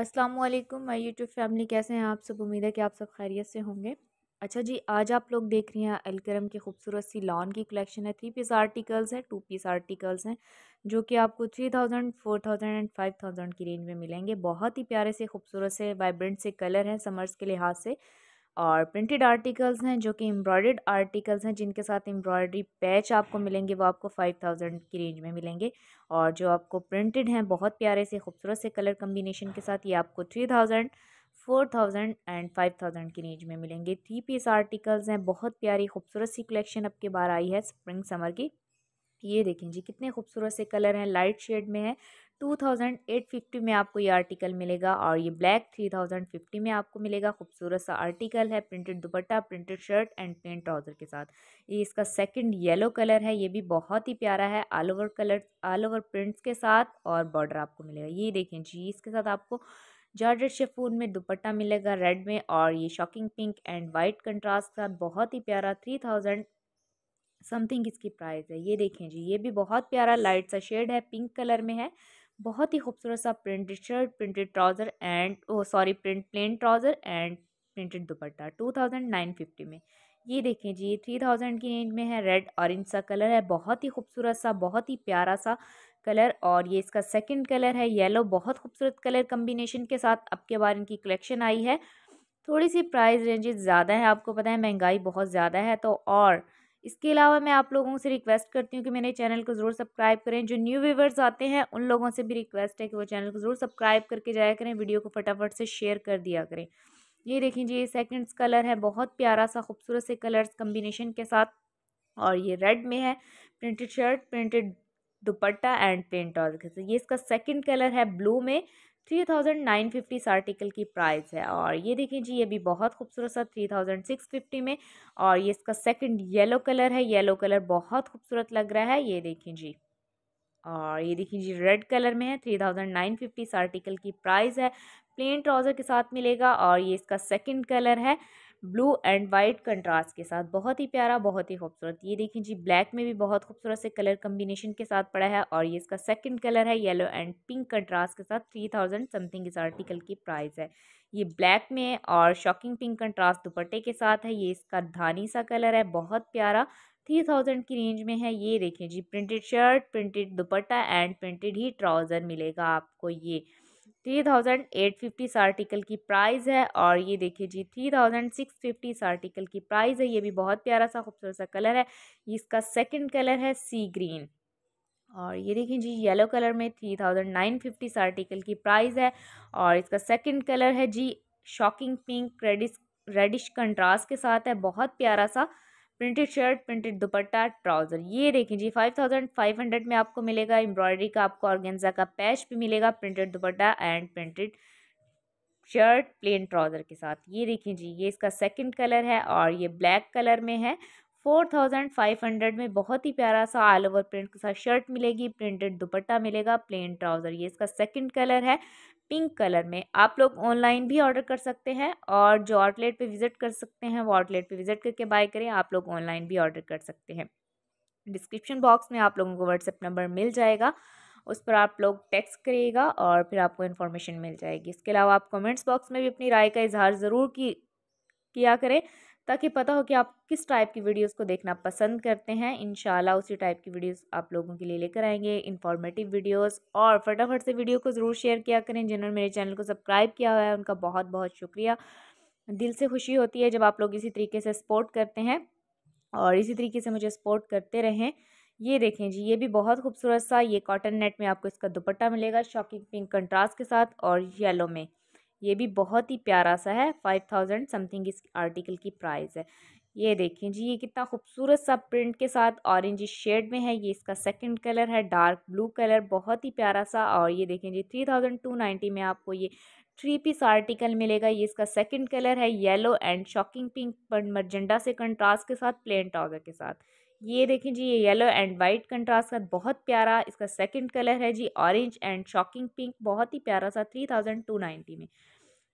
अस्सलाम वालेकुम my YouTube family कैसे हैं आप सब उम्मीद है कि आप सब खैरियत से होंगे अच्छा जी आज आप लोग देख रहे हैं अलकरम की खूबसूरत सी लॉन की कलेक्शन है थ्री पीस आर्टिकल्स हैं टू पीस आर्टिकल्स हैं जो कि आपको three thousand four thousand and five thousand की रेंज में मिलेंगे बहुत ही प्यारे से खूबसूरत से वाइब्रेंट से कलर हैं समर्स के लिहाज से और प्रिंटेड आर्टिकल्स हैं जो कि एम्ब्रॉयड आर्टिकल्स हैं जिनके साथ एम्ब्रॉयडरी पैच आपको मिलेंगे वो आपको फाइव थाउजेंड की रेंज में मिलेंगे और जो आपको प्रिंटेड हैं बहुत प्यारे से खूबसूरत से कलर कम्बिनेशन के साथ ये आपको three thousand four thousand and five thousand की रेंज में मिलेंगे थ्री पीस आर्टिकल्स हैं बहुत प्यारी खूबसूरत सी कलेक्शन आपके बार आई है स्प्रिंग समर की ये देखें जी कितने खूबसूरत से कलर हैं लाइट शेड में है टू थाउजेंड एट फिफ्टी में आपको ये आर्टिकल मिलेगा और ये ब्लैक थ्री थाउजेंड फिफ्टी में आपको मिलेगा खूबसूरत सा आर्टिकल है printed dupatta printed shirt and plain trouser के साथ ये इसका सेकंड येलो कलर है ये भी बहुत ही प्यारा है all over colour all over prints के साथ और बॉर्डर आपको मिलेगा ये देखें जी इसके साथ आपको जॉर्जेट शेफून में दुपट्टा मिलेगा रेड में और ये shocking pink and white contrast का बहुत ही प्यारा थ्री थाउजेंड समथिंग इसकी प्राइस है ये देखें जी ये भी बहुत प्यारा लाइट सा शेड है पिंक कलर में है बहुत ही खूबसूरत सा printed shirt printed trouser and oh sorry print plain trouser and printed dupatta two thousand nine fifty में ये देखें जी थ्री थाउजेंड की रेंज में है रेड ऑरेंज सा कलर है बहुत ही खूबसूरत सा बहुत ही प्यारा सा कलर और ये इसका सेकंड कलर है येलो बहुत खूबसूरत कलर कम्बिनेशन के साथ अब के बार इनकी कलेक्शन आई है थोड़ी सी प्राइस रेंजेस ज़्यादा है आपको पता है महंगाई बहुत ज़्यादा है तो और इसके अलावा मैं आप लोगों से रिक्वेस्ट करती हूँ कि मेरे चैनल को ज़रूर सब्सक्राइब करें जो न्यू व्यूवर्स आते हैं उन लोगों से भी रिक्वेस्ट है कि वो चैनल को ज़रूर सब्सक्राइब करके जाया करें वीडियो को फटाफट से शेयर कर दिया करें ये देखें जी ये सेकेंड्स कलर है बहुत प्यारा सा खूबसूरत से कलर्स कम्बिनेशन के साथ और ये रेड में है printed shirt printed dupatta and print और ये इसका सेकंड कलर है ब्लू में थ्री थाउजेंड नाइन फिफ्टी इस आर्टिकल की प्राइस है और ये देखें जी ये भी बहुत खूबसूरत सा थ्री थाउजेंड सिक्स फिफ्टी में और ये इसका सेकंड येलो कलर है येलो कलर बहुत खूबसूरत लग रहा है ये देखें जी और ये देखिए जी रेड कलर में है थ्री थाउजेंड नाइन फिफ्टी इस आर्टिकल की प्राइस है प्लेन ट्राउज़र के साथ मिलेगा और ये इसका सेकेंड कलर है ब्लू एंड वाइट कंट्रास्ट के साथ बहुत ही प्यारा बहुत ही खूबसूरत ये देखें जी ब्लैक में भी बहुत खूबसूरत से कलर कम्बिनेशन के साथ पड़ा है और ये इसका सेकंड कलर है येलो एंड पिंक कंट्रास्ट के साथ थ्री थाउजेंड समथिंग इस आर्टिकल की प्राइस है ये ब्लैक में है और शॉकिंग पिंक कंट्रास्ट दुपट्टे के साथ है ये इसका धानी सा कलर है बहुत प्यारा थ्री थाउजेंड की रेंज में है ये देखें जी printed shirt printed dupatta and printed ही ट्राउज़र मिलेगा आपको ये थ्री थाउजेंड एट फिफ्टी इस आर्टिकल की प्राइस है और ये देखिए जी थ्री थाउजेंड सिक्स फिफ्टी इस आर्टिकल की प्राइस है ये भी बहुत प्यारा सा खूबसूरत सा कलर है इसका सेकंड कलर है सी ग्रीन और ये देखिए जी येलो कलर में थ्री थाउजेंड नाइन फिफ्टी इस आर्टिकल की प्राइस है और इसका सेकंड कलर है जी shocking pink reddish reddish contrast के साथ है बहुत प्यारा सा printed shirt printed dupatta trouser ये देखें जी फाइव थाउजेंड फाइव हंड्रेड में आपको मिलेगा एम्ब्रॉयडरी का आपको ऑर्गेंजा का पैच भी मिलेगा printed dupatta and printed shirt plain trouser के साथ ये देखें जी ये इसका सेकंड कलर है और ये ब्लैक कलर में है फोर थाउजेंड फाइव हंड्रेड में बहुत ही प्यारा सा ऑल ओवर प्रिंट के साथ शर्ट मिलेगी प्रिंटेड दुपट्टा मिलेगा प्लेन ट्राउज़र ये इसका सेकंड कलर है पिंक कलर में आप लोग ऑनलाइन भी ऑर्डर कर सकते हैं और जो आउटलेट पे विज़िट कर सकते हैं वो आउटलेट पे विज़िट करके बाय करें आप लोग ऑनलाइन भी ऑर्डर कर सकते हैं डिस्क्रिप्शन बॉक्स में आप लोगों को व्हाट्सएप नंबर मिल जाएगा उस पर आप लोग टेक्स्ट करिएगा और फिर आपको इन्फॉर्मेशन मिल जाएगी इसके अलावा आप कमेंट्स बॉक्स में भी अपनी राय का इजहार ज़रूर की किया करें ताकि पता हो कि आप किस टाइप की वीडियोस को देखना पसंद करते हैं इन उसी टाइप की वीडियोस आप लोगों के लिए लेकर आएंगे इन्फॉर्मेटिव वीडियोस और फटाफट से वीडियो को ज़रूर शेयर किया करें जिन्होंने मेरे चैनल को सब्सक्राइब किया हुआ है उनका बहुत बहुत शुक्रिया दिल से खुशी होती है जब आप लोग इसी तरीके से सपोर्ट करते हैं और इसी तरीके से मुझे सपोर्ट करते रहें ये देखें जी ये भी बहुत खूबसूरत सा ये कॉटन नेट में आपको इसका दुपट्टा मिलेगा शॉकिंग पिंक कंट्रास्ट के साथ और येलो में ये भी बहुत ही प्यारा सा है फाइव थाउजेंड समथिंग इस आर्टिकल की प्राइस है ये देखें जी ये कितना खूबसूरत सा प्रिंट के साथ ऑरेंज शेड में है ये इसका सेकंड कलर है डार्क ब्लू कलर बहुत ही प्यारा सा और ये देखें जी थ्री थाउजेंड टू नाइन्टी में आपको ये थ्री पीस आर्टिकल मिलेगा ये इसका सेकंड कलर है yellow and shocking pink magenta से कंट्रास्ट के साथ प्लेन ट्राउज़र के साथ ये देखें जी ये येलो एंड वाइट कंट्रास्ट का बहुत प्यारा इसका सेकंड कलर है जी ऑरेंज एंड शॉकिंग पिंक बहुत ही प्यारा सा थ्री थाउजेंड टू नाइन्टी में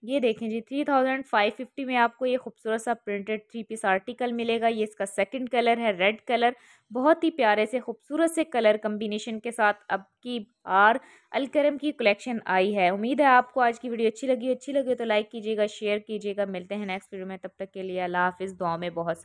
ये देखें जी थ्री थाउजेंड फाइव फिफ्टी में आपको ये खूबसूरत सा प्रिंटेड थ्री पीस आर्टिकल मिलेगा ये इसका सेकंड कलर है रेड कलर बहुत ही प्यारे से खूबसूरत से कलर कम्बिनेशन के साथ अब की आर अलकरम की कलेक्शन आई है उम्मीद है आपको आज की वीडियो अच्छी लगी अच्छी लगी तो लाइक कीजिएगा शेयर कीजिएगा मिलते हैं नेक्स्ट वीडियो में तब तक के लिए अला हाफ़ दुआ में बहुत